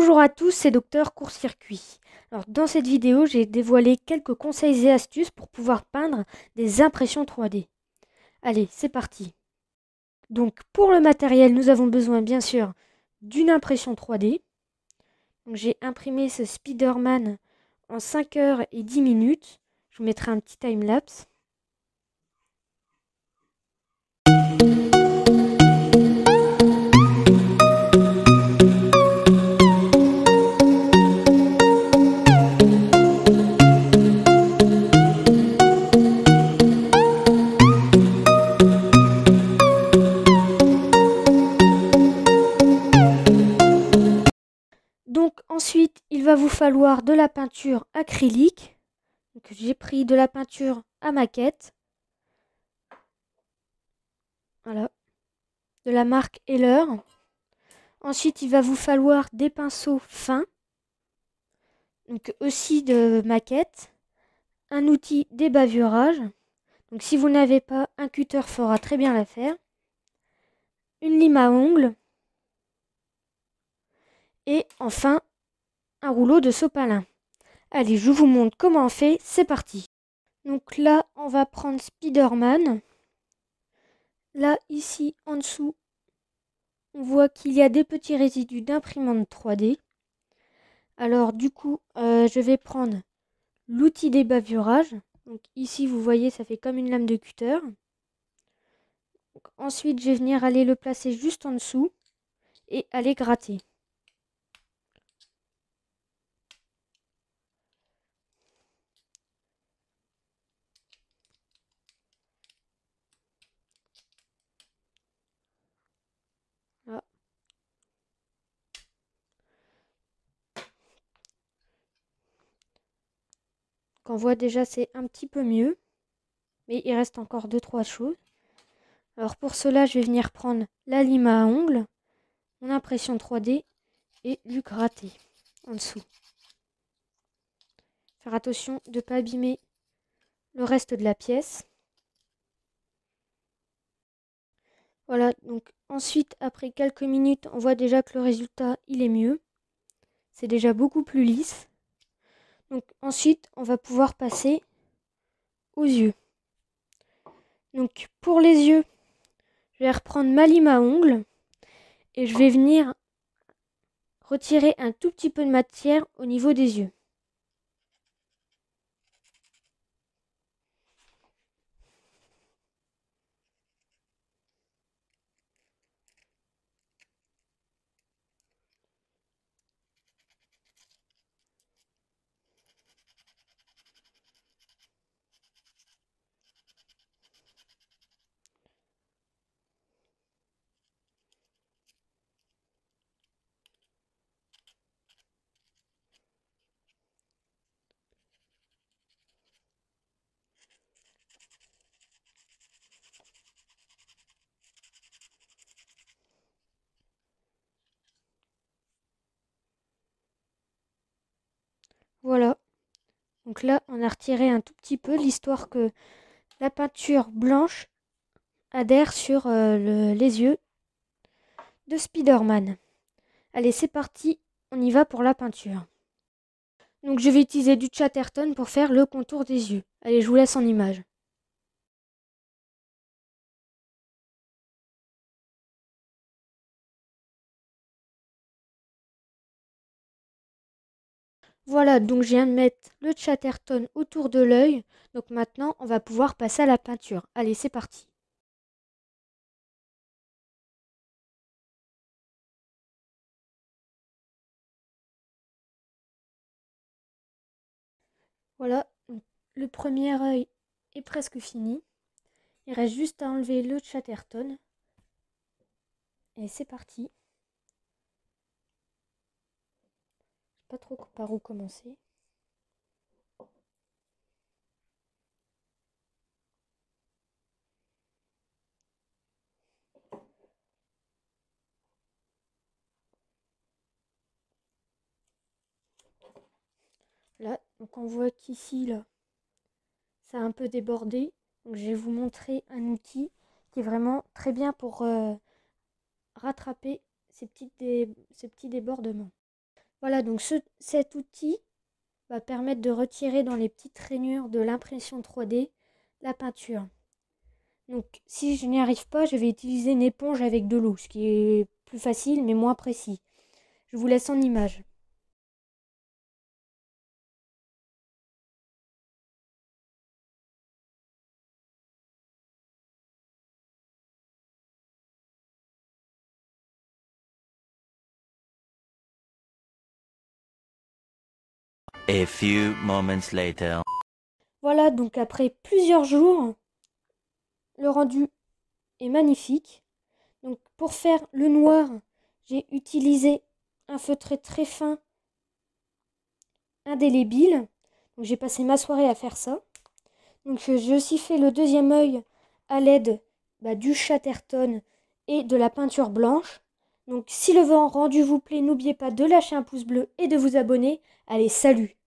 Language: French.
Bonjour à tous, c'est Docteur Court Circuit. Alors, dans cette vidéo, j'ai dévoilé quelques conseils et astuces pour pouvoir peindre des impressions 3D. Allez, c'est parti. Donc pour le matériel, nous avons besoin bien sûr d'une impression 3D. J'ai imprimé ce Spider-Man en 5 heures et 10 minutes. Je vous mettrai un petit time-lapse. falloir de la peinture acrylique. Donc j'ai pris de la peinture à maquette. Voilà. De la marque Heller. Ensuite, il va vous falloir des pinceaux fins. Donc aussi de maquette. Un outil débavurage. Donc si vous n'avez pas, un cutter fera très bien l'affaire. Une lime à ongles. Et enfin, rouleau de sopalin. Allez, je vous montre comment on fait, c'est parti. Donc là, on va prendre Spiderman. Là, ici, en dessous, on voit qu'il y a des petits résidus d'imprimante 3D. Alors du coup, euh, je vais prendre l'outil des bavurages. Donc ici, vous voyez, ça fait comme une lame de cutter. ensuite, je vais venir aller le placer juste en dessous et aller gratter. On voit déjà c'est un petit peu mieux. Mais il reste encore deux trois choses. Alors pour cela, je vais venir prendre la lima à ongles, mon impression 3D et lui gratter en dessous. Faire attention de ne pas abîmer le reste de la pièce. Voilà, donc ensuite, après quelques minutes, on voit déjà que le résultat, il est mieux. C'est déjà beaucoup plus lisse ensuite, on va pouvoir passer aux yeux. Donc pour les yeux, je vais reprendre ma lime à ongles et je vais venir retirer un tout petit peu de matière au niveau des yeux. Voilà. Donc là, on a retiré un tout petit peu l'histoire que la peinture blanche adhère sur euh, les yeux de Spider-Man. Allez, c'est parti, on y va pour la peinture. Donc je vais utiliser du Chatterton pour faire le contour des yeux. Allez, je vous laisse en image. Voilà, donc je viens de mettre le chatterton autour de l'œil. Donc maintenant, on va pouvoir passer à la peinture. Allez, c'est parti. Voilà, le premier œil est presque fini. Il reste juste à enlever le chatterton. Et c'est parti. pas trop par où commencer. Là, donc on voit qu'ici, là, ça a un peu débordé. Donc je vais vous montrer un outil qui est vraiment très bien pour euh, rattraper ces, petites ces petits débordements. Voilà, donc cet outil va permettre de retirer dans les petites rainures de l'impression 3D la peinture. Donc si je n'y arrive pas, je vais utiliser une éponge avec de l'eau, ce qui est plus facile mais moins précis. Je vous laisse en image. few moments later. Voilà, donc après plusieurs jours, le rendu est magnifique. Donc pour faire le noir, j'ai utilisé un feutré très fin indélébile. Donc j'ai passé ma soirée à faire ça. Donc j'ai aussi fait le deuxième œil à l'aide bah, du chatterton et de la peinture blanche. Donc si le vent rendu vous plaît, n'oubliez pas de lâcher un pouce bleu et de vous abonner. Allez, salut